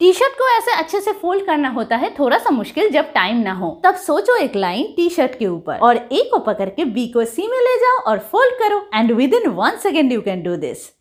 T shirt को ऐसे अच्छे से फोल्ड करना होता है थोड़ा सा मुश्किल जब टाइम ना हो तब सोचो एक लाइन टी शर्ट के ऊपर और ए को पकड़ के बी को सी में ले जाओ और फोल्ड करो and within one second you can do this